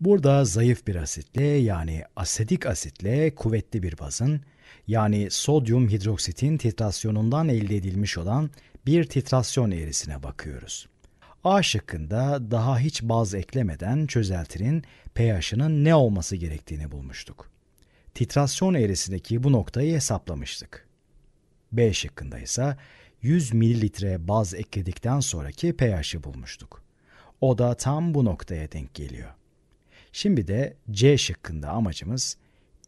Burada zayıf bir asitle yani asetik asitle kuvvetli bir bazın yani sodyum hidroksitin titrasyonundan elde edilmiş olan bir titrasyon eğrisine bakıyoruz. A şıkkında daha hiç baz eklemeden çözeltinin pH'ının ne olması gerektiğini bulmuştuk. Titrasyon eğrisindeki bu noktayı hesaplamıştık. B şıkkında ise 100 mililitre baz ekledikten sonraki pH'i bulmuştuk. O da tam bu noktaya denk geliyor. Şimdi de C şıkkında amacımız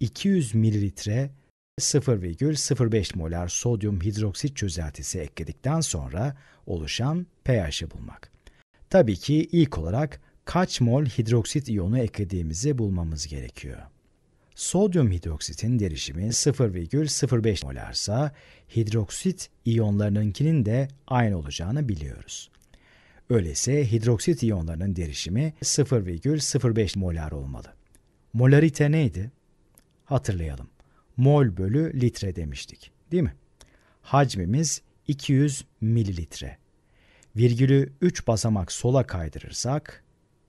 200 mililitre 0,05 molar sodyum hidroksit çözeltisi ekledikten sonra oluşan pH'i bulmak. Tabii ki ilk olarak kaç mol hidroksit iyonu eklediğimizi bulmamız gerekiyor. Sodyum hidroksitin derişimi 0,05 molarsa hidroksit iyonlarınınkinin de aynı olacağını biliyoruz. Öyleyse hidroksit iyonlarının derişimi 0,05 molar olmalı. Molarite neydi? Hatırlayalım. Mol bölü litre demiştik. Değil mi? Hacmimiz 200 mililitre. Virgülü 3 basamak sola kaydırırsak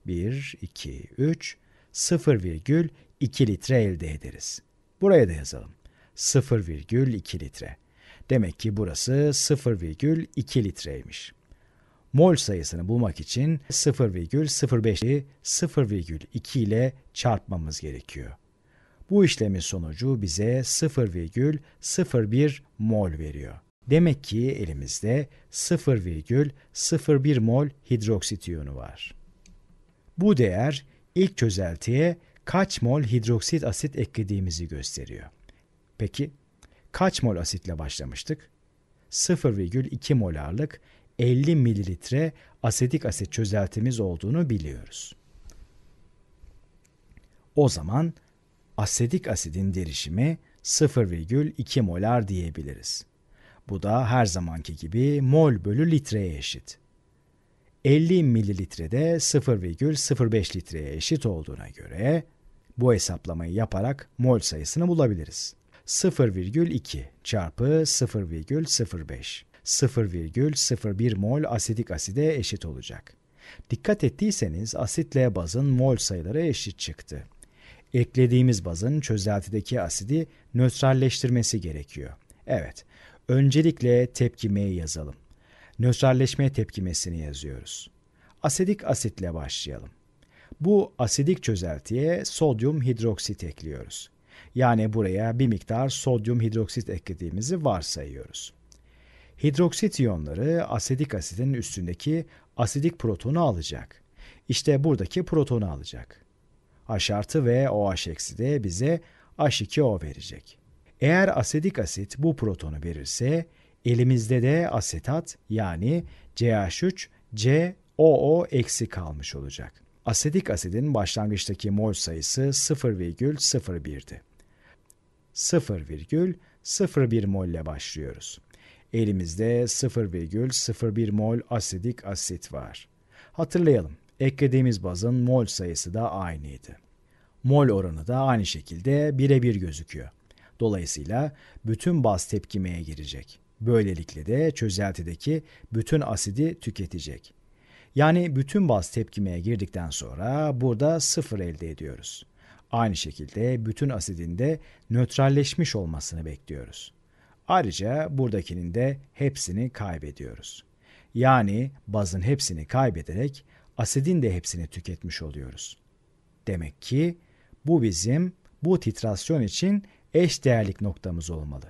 1, 2, 3, 0,2 litre elde ederiz. Buraya da yazalım. 0,2 litre. Demek ki burası 0,2 litreymiş mol sayısını bulmak için 0,05'i 0,2 ile çarpmamız gerekiyor. Bu işlemin sonucu bize 0,01 mol veriyor. Demek ki elimizde 0,01 mol hidroksit iyonu var. Bu değer ilk çözeltiye kaç mol hidroksit asit eklediğimizi gösteriyor. Peki kaç mol asitle başlamıştık? 0,2 molarlık 50 mililitre asetik asit çözeltimiz olduğunu biliyoruz. O zaman asetik asidin derişimi 0,2 molar diyebiliriz. Bu da her zamanki gibi mol bölü litreye eşit. 50 mililitrede 0,05 litreye eşit olduğuna göre bu hesaplamayı yaparak mol sayısını bulabiliriz. 0,2 çarpı 0,05 0,01 mol asetik aside eşit olacak. Dikkat ettiyseniz asitle bazın mol sayıları eşit çıktı. Eklediğimiz bazın çözeltideki asidi nötralleştirmesi gerekiyor. Evet, öncelikle tepkimeyi yazalım. Nötralleşme tepkimesini yazıyoruz. Asidik asitle başlayalım. Bu asidik çözeltiye sodyum hidroksit ekliyoruz. Yani buraya bir miktar sodyum hidroksit eklediğimizi varsayıyoruz. Hidroksit iyonları asetik asitin üstündeki asidik protonu alacak. İşte buradaki protonu alacak. H artı ve OH eksi de bize H2O verecek. Eğer asedik asit bu protonu verirse elimizde de asetat yani CH3COO eksi kalmış olacak. Asetik asidin başlangıçtaki mol sayısı 0,01'di. 0,01 mol ile başlıyoruz. Elimizde 0,01 mol asidik asit var. Hatırlayalım, eklediğimiz bazın mol sayısı da aynıydı. Mol oranı da aynı şekilde birebir gözüküyor. Dolayısıyla bütün baz tepkimeye girecek. Böylelikle de çözeltideki bütün asidi tüketecek. Yani bütün baz tepkimeye girdikten sonra burada sıfır elde ediyoruz. Aynı şekilde bütün asidin de nötralleşmiş olmasını bekliyoruz. Ayrıca buradakinin de hepsini kaybediyoruz. Yani bazın hepsini kaybederek asidin de hepsini tüketmiş oluyoruz. Demek ki bu bizim bu titrasyon için eş değerlik noktamız olmalı.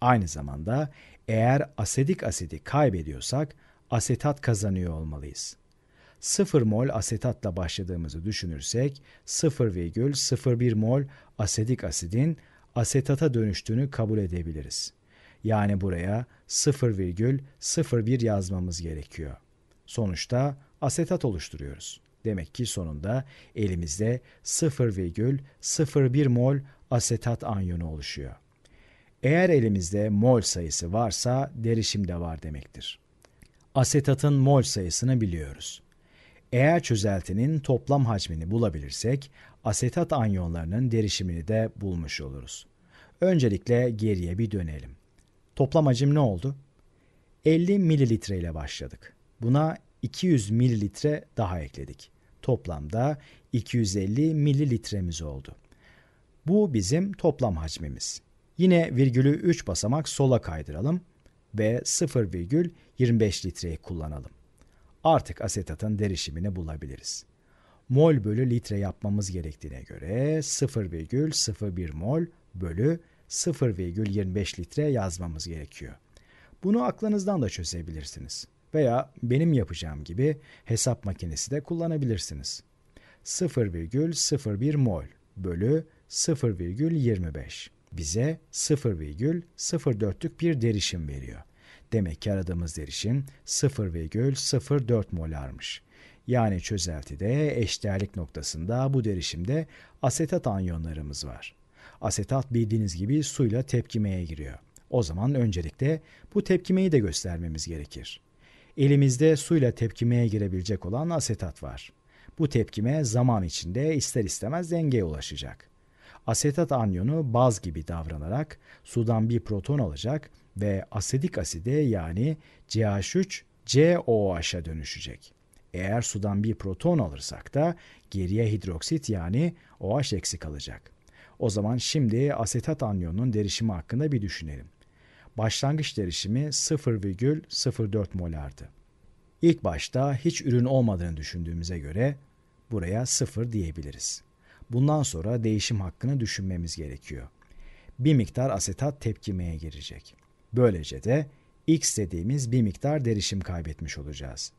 Aynı zamanda eğer asedik asidi kaybediyorsak asetat kazanıyor olmalıyız. 0 mol asetatla başladığımızı düşünürsek 0,01 mol asedik asidin asetata dönüştüğünü kabul edebiliriz. Yani buraya 0,01 yazmamız gerekiyor. Sonuçta asetat oluşturuyoruz. Demek ki sonunda elimizde 0,01 mol asetat anyonu oluşuyor. Eğer elimizde mol sayısı varsa derişim de var demektir. Asetatın mol sayısını biliyoruz. Eğer çözeltinin toplam hacmini bulabilirsek asetat anyonlarının derişimini de bulmuş oluruz. Öncelikle geriye bir dönelim. Toplam hacim ne oldu? 50 mililitre ile başladık. Buna 200 mililitre daha ekledik. Toplamda 250 mililitremiz oldu. Bu bizim toplam hacmimiz. Yine virgülü 3 basamak sola kaydıralım ve 0,25 litreyi kullanalım. Artık asetatın derişimini bulabiliriz. Mol bölü litre yapmamız gerektiğine göre 0,01 mol bölü 0,25 litre yazmamız gerekiyor. Bunu aklınızdan da çözebilirsiniz veya benim yapacağım gibi hesap makinesi de kullanabilirsiniz. 0,01 mol bölü 0,25 bize 0,04'lük bir derişim veriyor. Demek ki aradığımız derişim 0,04 molarmış. Yani çözeltide eşdeğerlik noktasında bu derişimde asetat anyonlarımız var. Asetat bildiğiniz gibi suyla tepkimeye giriyor. O zaman öncelikle bu tepkimeyi de göstermemiz gerekir. Elimizde suyla tepkimeye girebilecek olan asetat var. Bu tepkime zaman içinde ister istemez dengeye ulaşacak. Asetat anyonu baz gibi davranarak sudan bir proton alacak ve asetik aside yani CH3 COH'a dönüşecek. Eğer sudan bir proton alırsak da geriye hidroksit yani OH eksik kalacak. O zaman şimdi asetat anyonunun derişimi hakkında bir düşünelim. Başlangıç derişimi 0,04 molardı. İlk başta hiç ürün olmadığını düşündüğümüze göre buraya 0 diyebiliriz. Bundan sonra değişim hakkını düşünmemiz gerekiyor. Bir miktar asetat tepkimeye girecek. Böylece de X dediğimiz bir miktar derişim kaybetmiş olacağız.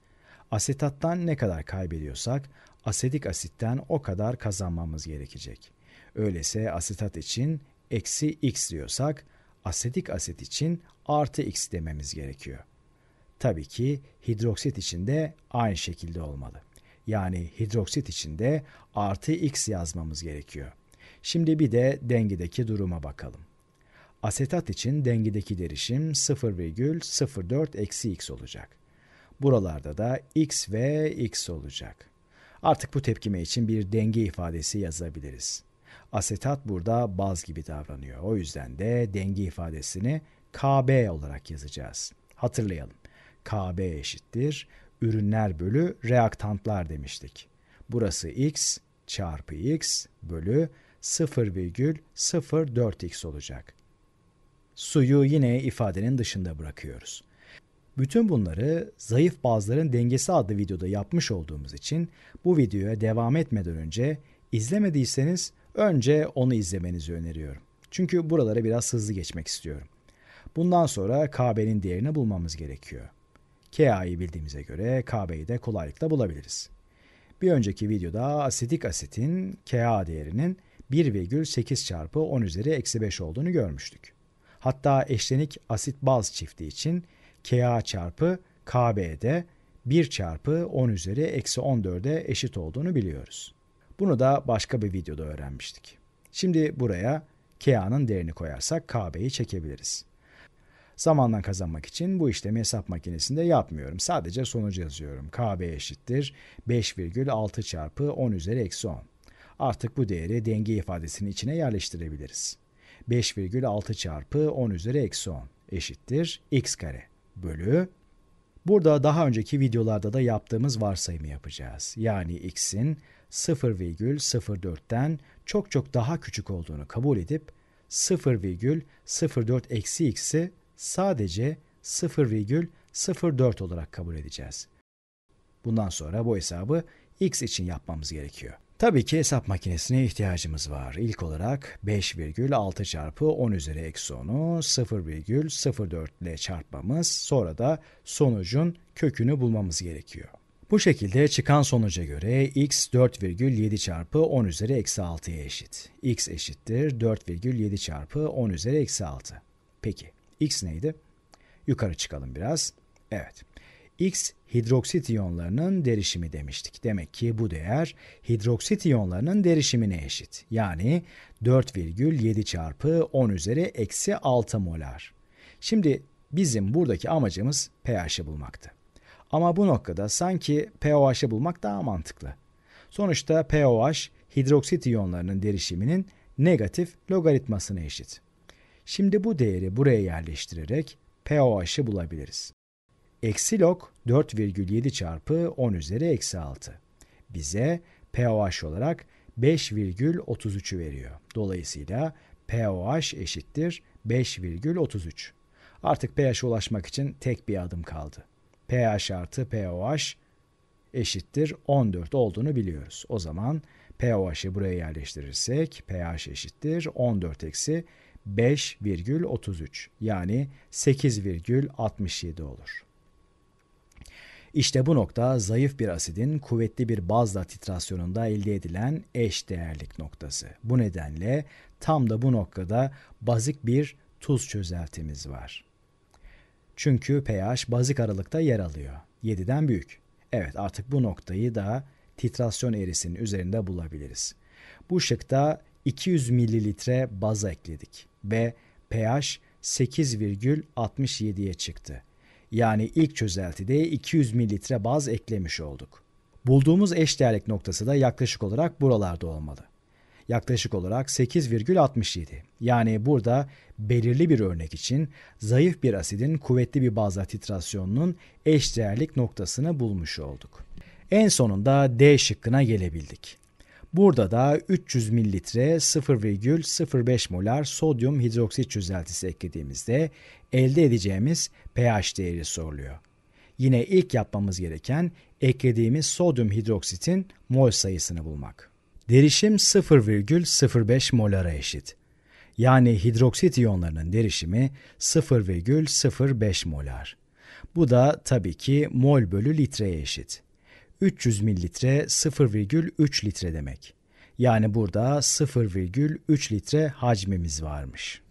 Asetattan ne kadar kaybediyorsak asetik asitten o kadar kazanmamız gerekecek.'' Öyleyse asetat için eksi x diyorsak asetik aset için artı x dememiz gerekiyor. Tabii ki hidroksit için de aynı şekilde olmalı. Yani hidroksit için de artı x yazmamız gerekiyor. Şimdi bir de dengedeki duruma bakalım. Asetat için dengedeki derişim 0,04 eksi x olacak. Buralarda da x ve x olacak. Artık bu tepkime için bir denge ifadesi yazabiliriz. Asetat burada baz gibi davranıyor. O yüzden de denge ifadesini KB olarak yazacağız. Hatırlayalım. KB eşittir ürünler bölü reaktantlar demiştik. Burası x çarpı x bölü 0,04x olacak. Suyu yine ifadenin dışında bırakıyoruz. Bütün bunları zayıf bazların dengesi adlı videoda yapmış olduğumuz için bu videoya devam etmeden önce izlemediyseniz Önce onu izlemenizi öneriyorum. Çünkü buralara biraz hızlı geçmek istiyorum. Bundan sonra Kabe'nin değerini bulmamız gerekiyor. KA'yı bildiğimize göre KB'yi de kolaylıkla bulabiliriz. Bir önceki videoda asetik asitin Ka değerinin 1,8 çarpı 10 üzeri eksi 5 olduğunu görmüştük. Hatta eşlenik asit baz çifti için Ka çarpı KB'de 1 çarpı 10 üzeri eksi 14'e eşit olduğunu biliyoruz. Bunu da başka bir videoda öğrenmiştik. Şimdi buraya KA'nın değerini koyarsak KB'yi çekebiliriz. Zamandan kazanmak için bu işlemi hesap makinesinde yapmıyorum. Sadece sonucu yazıyorum. KB eşittir 5,6 çarpı 10 üzeri eksi 10. Artık bu değeri denge ifadesinin içine yerleştirebiliriz. 5,6 çarpı 10 üzeri eksi 10 eşittir x kare bölü Burada daha önceki videolarda da yaptığımız varsayımı yapacağız. Yani x'in 0,04'ten çok çok daha küçük olduğunu kabul edip 0,04 eksi x'i sadece 0,04 olarak kabul edeceğiz. Bundan sonra bu hesabı x için yapmamız gerekiyor. Tabii ki hesap makinesine ihtiyacımız var. İlk olarak 5,6 çarpı 10 üzeri eksi 10'u 0,04 ile çarpmamız, sonra da sonucun kökünü bulmamız gerekiyor. Bu şekilde çıkan sonuca göre x 4,7 çarpı 10 üzeri eksi 6'ya eşit. x eşittir 4,7 çarpı 10 üzeri eksi 6. Peki x neydi? Yukarı çıkalım biraz. Evet. X hidroksit iyonlarının derişimi demiştik. Demek ki bu değer hidroksit iyonlarının derişimine eşit. Yani 4,7 çarpı 10 üzeri eksi 6 molar. Şimdi bizim buradaki amacımız pH'i bulmaktı. Ama bu noktada sanki pOH'ı bulmak daha mantıklı. Sonuçta pOH hidroksit iyonlarının derişiminin negatif logaritmasına eşit. Şimdi bu değeri buraya yerleştirerek pOH'ı bulabiliriz. Eksi log 4,7 çarpı 10 üzeri eksi 6. Bize pOH olarak 5,33'ü veriyor. Dolayısıyla pOH eşittir 5,33. Artık pH'e ulaşmak için tek bir adım kaldı pH artı pOH eşittir 14 olduğunu biliyoruz. O zaman pOH'ı buraya yerleştirirsek pH eşittir 14 eksi 5,33 yani 8,67 olur. İşte bu nokta zayıf bir asidin kuvvetli bir bazla titrasyonunda elde edilen eş değerlik noktası. Bu nedenle tam da bu noktada bazik bir tuz çözeltimiz var. Çünkü pH bazik aralıkta yer alıyor. 7'den büyük. Evet artık bu noktayı da titrasyon eğrisinin üzerinde bulabiliriz. Bu şıkta 200 mililitre baz ekledik ve pH 8,67'ye çıktı. Yani ilk çözeltide 200 mililitre baz eklemiş olduk. Bulduğumuz eşdeğerlik noktası da yaklaşık olarak buralarda olmalı yaklaşık olarak 8,67. Yani burada belirli bir örnek için zayıf bir asidin kuvvetli bir bazla titrasyonunun eşdeğerlik noktasını bulmuş olduk. En sonunda D şıkkına gelebildik. Burada da 300 mililitre 0,05 molar sodyum hidroksit çözeltisi eklediğimizde elde edeceğimiz pH değeri soruluyor. Yine ilk yapmamız gereken eklediğimiz sodyum hidroksitin mol sayısını bulmak. Derişim 0,05 molara eşit. Yani hidroksit iyonlarının derişimi 0,05 molar. Bu da tabii ki mol bölü litreye eşit. 300 mililitre 0,3 litre demek. Yani burada 0,3 litre hacmimiz varmış.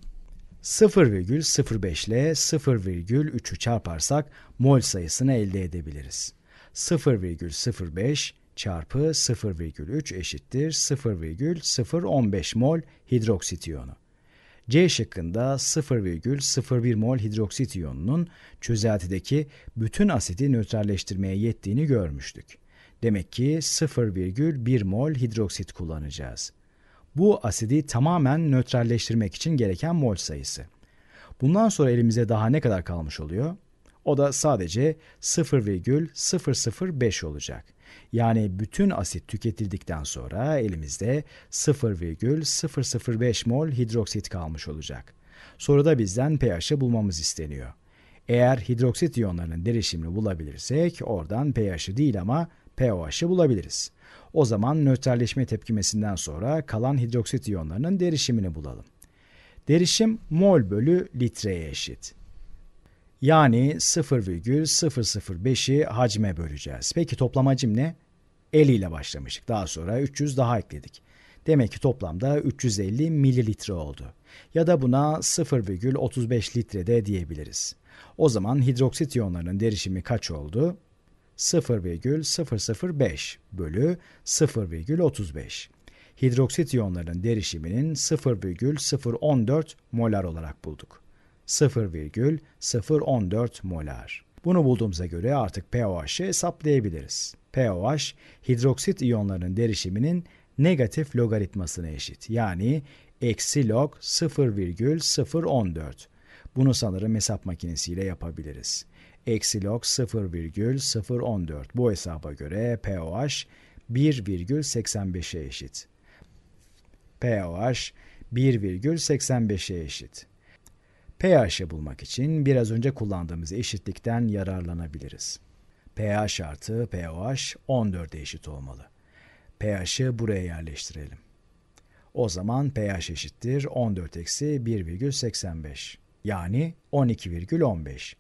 0,05 ile 0,3'ü çarparsak mol sayısını elde edebiliriz. 0,05 çarpı 0,3 eşittir 0,015 mol hidroksit iyonu. C şıkkında 0,01 mol hidroksit iyonunun çözeltideki bütün asidi nötralleştirmeye yettiğini görmüştük. Demek ki 0,1 mol hidroksit kullanacağız. Bu asidi tamamen nötralleştirmek için gereken mol sayısı. Bundan sonra elimize daha ne kadar kalmış oluyor? O da sadece 0,005 olacak. Yani bütün asit tüketildikten sonra elimizde 0,005 mol hidroksit kalmış olacak. Sonra da bizden pH'i bulmamız isteniyor. Eğer hidroksit iyonlarının derişimini bulabilirsek oradan pH'i değil ama pOH'ı bulabiliriz. O zaman nötralleşme tepkimesinden sonra kalan hidroksit iyonlarının derişimini bulalım. Derişim mol bölü litreye eşit. Yani 0,005'i hacme böleceğiz. Peki toplam hacim ne? 50 ile başlamıştık. Daha sonra 300 daha ekledik. Demek ki toplamda 350 mililitre oldu. Ya da buna 0,35 litre de diyebiliriz. O zaman hidroksit iyonlarının derişimi kaç oldu? 0,005 bölü 0,35. Hidroksit iyonlarının derişiminin 0,014 molar olarak bulduk. 0,014 molar. Bunu bulduğumuza göre artık pOH'ı hesaplayabiliriz. pOH, hidroksit iyonlarının derişiminin negatif logaritmasına eşit. Yani eksi log 0,014. Bunu sanırım hesap makinesiyle yapabiliriz. Eksi log 0,014. Bu hesaba göre pOH 1,85'e eşit. pOH 1,85'e eşit pH'i bulmak için biraz önce kullandığımız eşitlikten yararlanabiliriz. pH artı pOH 14'e eşit olmalı. pH'i buraya yerleştirelim. O zaman pH eşittir 14 eksi 1,85 yani 12,15.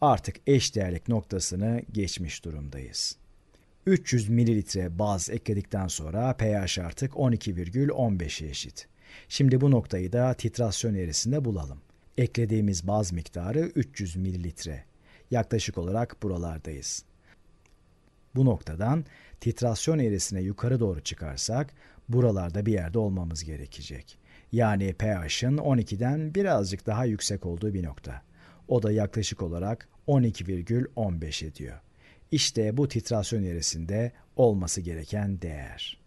Artık eş değerlik noktasını geçmiş durumdayız. 300 mililitre baz ekledikten sonra pH artık 12,15'e eşit. Şimdi bu noktayı da titrasyon eğrisinde bulalım. Eklediğimiz baz miktarı 300 mililitre. Yaklaşık olarak buralardayız. Bu noktadan titrasyon eğrisine yukarı doğru çıkarsak buralarda bir yerde olmamız gerekecek. Yani pH'ın 12'den birazcık daha yüksek olduğu bir nokta. O da yaklaşık olarak 12,15 ediyor. İşte bu titrasyon eğrisinde olması gereken değer.